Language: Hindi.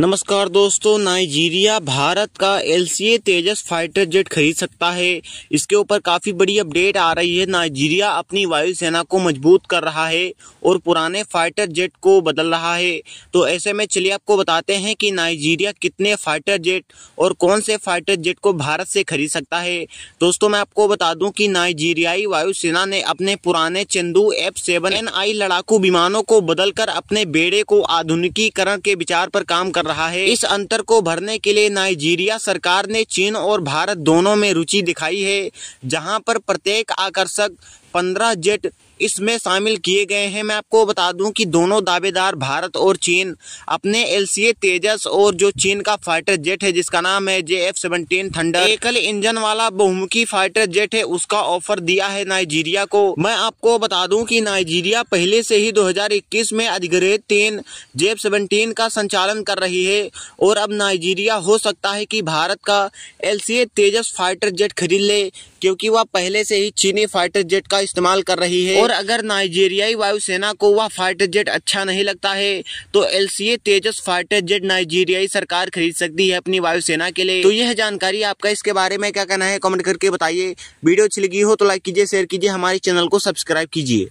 नमस्कार दोस्तों नाइजीरिया भारत का एल तेजस फाइटर जेट खरीद सकता है इसके ऊपर काफ़ी बड़ी अपडेट आ रही है नाइजीरिया अपनी वायुसेना को मजबूत कर रहा है और पुराने फाइटर जेट को बदल रहा है तो ऐसे में चलिए आपको बताते हैं कि नाइजीरिया कितने फाइटर जेट और कौन से फाइटर जेट को भारत से खरीद सकता है दोस्तों मैं आपको बता दूँ कि नाइजीरियाई वायुसेना ने अपने पुराने चंदू एफ सेवन लड़ाकू विमानों को बदलकर अपने बेड़े को आधुनिकीकरण के विचार पर काम कर रहा है इस अंतर को भरने के लिए नाइजीरिया सरकार ने चीन और भारत दोनों में रुचि दिखाई है जहां पर प्रत्येक आकर्षक पंद्रह जेट इसमें शामिल किए गए हैं मैं आपको बता दूं कि दोनों दावेदार भारत और चीन अपने एलसीए तेजस और जो चीन का फाइटर जेट है जिसका नाम है जे एफ सेवनटीन थंडर एकल इंजन वाला बहुमुखी फाइटर जेट है उसका ऑफर दिया है नाइजीरिया को मैं आपको बता दूं कि नाइजीरिया पहले से ही 2021 में अधिग्रहित तीन एफ सेवनटीन का संचालन कर रही है और अब नाइजीरिया हो सकता है की भारत का एल तेजस फाइटर जेट खरीद ले क्योंकि वह पहले से ही चीनी फाइटर जेट का इस्तेमाल कर रही है और अगर नाइजीरियाई वायुसेना को वह फाइटर जेट अच्छा नहीं लगता है तो एल तेजस फाइटर जेट नाइजीरियाई सरकार खरीद सकती है अपनी वायुसेना के लिए तो यह जानकारी आपका इसके बारे में क्या कहना है कमेंट करके बताइए वीडियो अच्छी लगी हो तो लाइक कीजिए शेयर कीजिए हमारे चैनल को सब्सक्राइब कीजिए